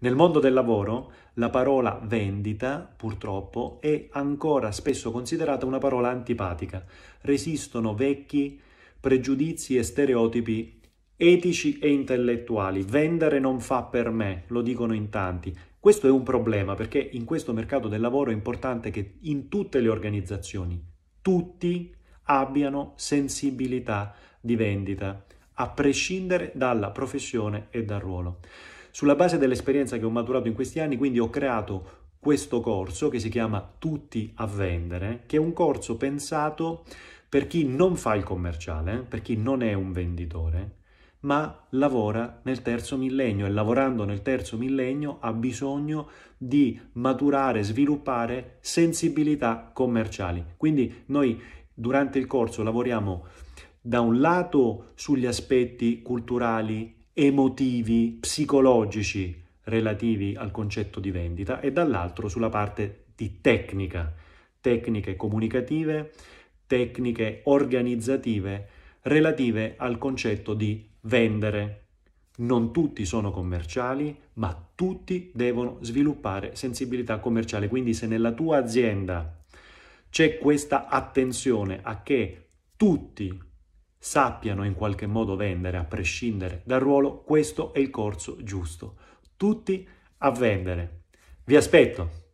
Nel mondo del lavoro la parola vendita, purtroppo, è ancora spesso considerata una parola antipatica. Resistono vecchi pregiudizi e stereotipi etici e intellettuali. Vendere non fa per me, lo dicono in tanti. Questo è un problema perché in questo mercato del lavoro è importante che in tutte le organizzazioni tutti abbiano sensibilità di vendita, a prescindere dalla professione e dal ruolo. Sulla base dell'esperienza che ho maturato in questi anni, quindi ho creato questo corso che si chiama Tutti a vendere, che è un corso pensato per chi non fa il commerciale, eh, per chi non è un venditore, ma lavora nel terzo millennio e lavorando nel terzo millennio ha bisogno di maturare, sviluppare sensibilità commerciali. Quindi noi durante il corso lavoriamo da un lato sugli aspetti culturali, emotivi, psicologici relativi al concetto di vendita e dall'altro sulla parte di tecnica, tecniche comunicative, tecniche organizzative relative al concetto di vendere. Non tutti sono commerciali, ma tutti devono sviluppare sensibilità commerciale. Quindi se nella tua azienda c'è questa attenzione a che tutti sappiano in qualche modo vendere, a prescindere dal ruolo, questo è il corso giusto. Tutti a vendere. Vi aspetto!